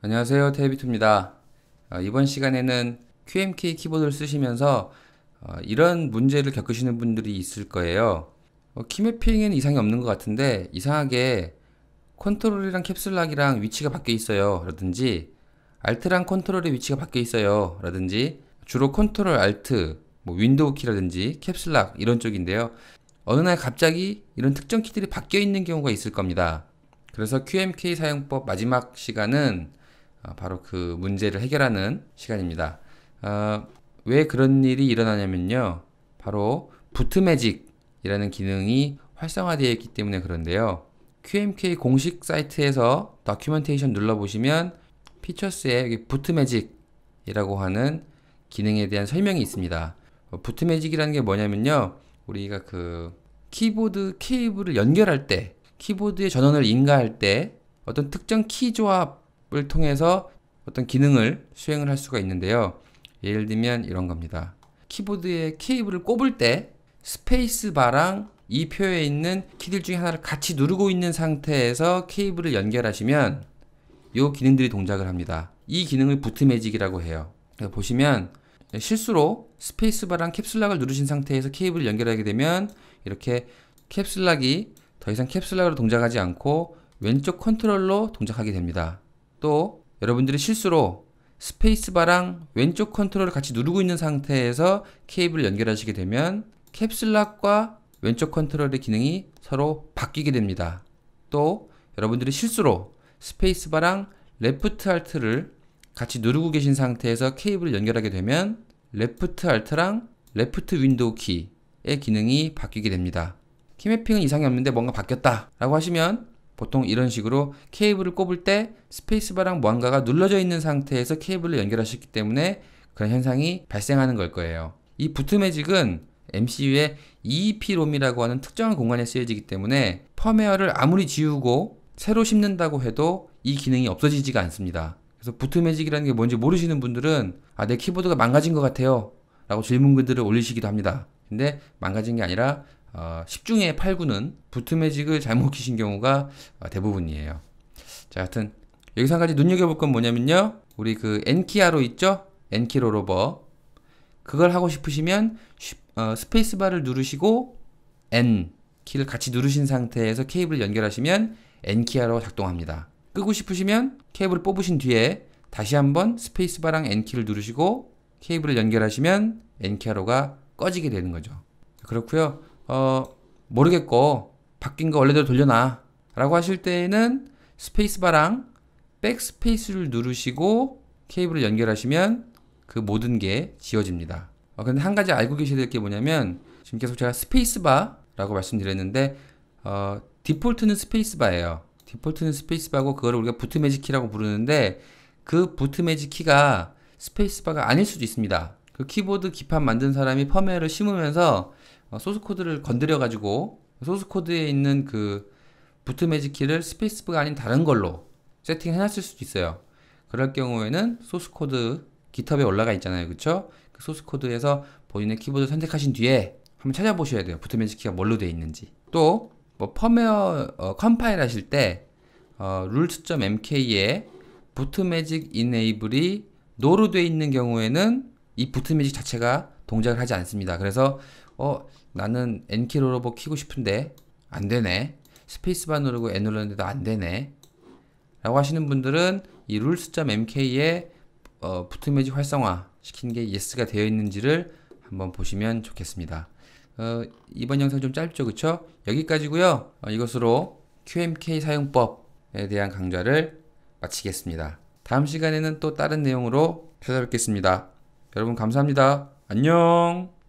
안녕하세요 테비투입니다 어, 이번 시간에는 QMK 키보드를 쓰시면서 어, 이런 문제를 겪으시는 분들이 있을 거예요 어, 키맵핑에는 이상이 없는 것 같은데 이상하게 컨트롤이랑 캡슐락이랑 위치가 바뀌어 있어요 라든지 알트랑 컨트롤의 위치가 바뀌어 있어요 라든지 주로 컨트롤 알트 뭐 윈도우 키라든지 캡슐락 이런 쪽인데요 어느 날 갑자기 이런 특정 키들이 바뀌어 있는 경우가 있을 겁니다 그래서 QMK 사용법 마지막 시간은 어, 바로 그 문제를 해결하는 시간입니다. 어, 왜 그런 일이 일어나냐면요. 바로 부트매직이라는 기능이 활성화되어 있기 때문에 그런데요. QMK 공식 사이트에서 다큐멘테이션 눌러보시면 피처스에 여기 부트매직이라고 하는 기능에 대한 설명이 있습니다. 어, 부트매직이라는 게 뭐냐면요. 우리가 그 키보드 케이블을 연결할 때 키보드의 전원을 인가할 때 어떤 특정 키 조합 을 통해서 어떤 기능을 수행을 할 수가 있는데요. 예를 들면 이런 겁니다. 키보드에 케이블을 꼽을 때 스페이스바랑 이 표에 있는 키들 중에 하나를 같이 누르고 있는 상태에서 케이블을 연결하시면 이 기능들이 동작을 합니다. 이 기능을 부트 매직이라고 해요. 보시면 실수로 스페이스바랑 캡슬락을 누르신 상태에서 케이블을 연결하게 되면 이렇게 캡슬락이더 이상 캡슬락으로 동작하지 않고 왼쪽 컨트롤로 동작하게 됩니다. 또 여러분들이 실수로 스페이스바랑 왼쪽 컨트롤을 같이 누르고 있는 상태에서 케이블을 연결하시게 되면 캡슐락과 왼쪽 컨트롤의 기능이 서로 바뀌게 됩니다. 또 여러분들이 실수로 스페이스바랑 레프트 알트를 같이 누르고 계신 상태에서 케이블을 연결하게 되면 레프트 알트랑 레프트 윈도우 키의 기능이 바뀌게 됩니다. 키맵핑은 이상이 없는데 뭔가 바뀌었다 라고 하시면 보통 이런 식으로 케이블을 꼽을 때 스페이스바랑 무언가가 눌러져 있는 상태에서 케이블을 연결하셨기 때문에 그런 현상이 발생하는 걸 거예요. 이 부트 매직은 MCU의 EEP롬이라고 하는 특정한 공간에 쓰여지기 때문에 펌웨어를 아무리 지우고 새로 심는다고 해도 이 기능이 없어지지가 않습니다. 그래서 부트 매직이라는 게 뭔지 모르시는 분들은 아, 내 키보드가 망가진 것 같아요. 라고 질문글들을 올리시기도 합니다. 근데 망가진 게 아니라 어, 10중에 8구는 부트 매직을 잘못 키신 경우가 어, 대부분이에요. 자, 하여튼 여기서 한 가지 눈여겨볼 건 뭐냐면요. 우리 그 엔키아로 있죠? 엔키로 로버. 그걸 하고 싶으시면 어, 스페이스바를 누르시고 N 키를 같이 누르신 상태에서 케이블을 연결하시면 N키아로 작동합니다. 끄고 싶으시면 케이블을 뽑으신 뒤에 다시 한번 스페이스바랑 N키를 누르시고 케이블을 연결하시면 N키아로가 꺼지게 되는 거죠. 그렇고요. 어, 모르겠고 바뀐 거 원래대로 돌려놔 라고 하실 때는 에 스페이스바랑 백스페이스를 누르시고 케이블을 연결하시면 그 모든 게 지워집니다 어, 근데 한 가지 알고 계셔야 될 게 뭐냐면 지금 계속 제가 스페이스바라고 말씀드렸는데 어, 디폴트는 스페이스바예요 디폴트는 스페이스바고 그거를 우리가 부트매직 키라고 부르는데 그 부트매직 키가 스페이스바가 아닐 수도 있습니다 그 키보드 기판 만든 사람이 펌웨어를 심으면서 어, 소스 코드를 건드려 가지고 소스 코드에 있는 그 부트 매직 키를 스페이스북가 아닌 다른 걸로 세팅해 놨을 수도 있어요. 그럴 경우에는 소스 코드 기탑에 올라가 있잖아요. 그쵸? 그 소스 코드에서 본인의 키보드 선택하신 뒤에 한번 찾아보셔야 돼요. 부트 매직 키가 뭘로 되어 있는지. 또, 뭐, 펌웨어, 어, 컴파일 하실 때, 어, rules.mk에 부트 매직 enable이 노 o 로 되어 있는 경우에는 이 부트 매직 자체가 동작을 하지 않습니다. 그래서 어 나는 N키 로러버 키고 싶은데 안되네 스페이스바 누르고 N 눌렀는데도 안되네 라고 하시는 분들은 이 rules.mk에 어, 부트매직 활성화 시킨 게 yes가 되어 있는지를 한번 보시면 좋겠습니다. 어, 이번 영상 좀 짧죠, 그쵸? 여기까지고요. 어, 이것으로 QMK 사용법에 대한 강좌를 마치겠습니다. 다음 시간에는 또 다른 내용으로 찾아뵙겠습니다. 여러분 감사합니다. 안녕!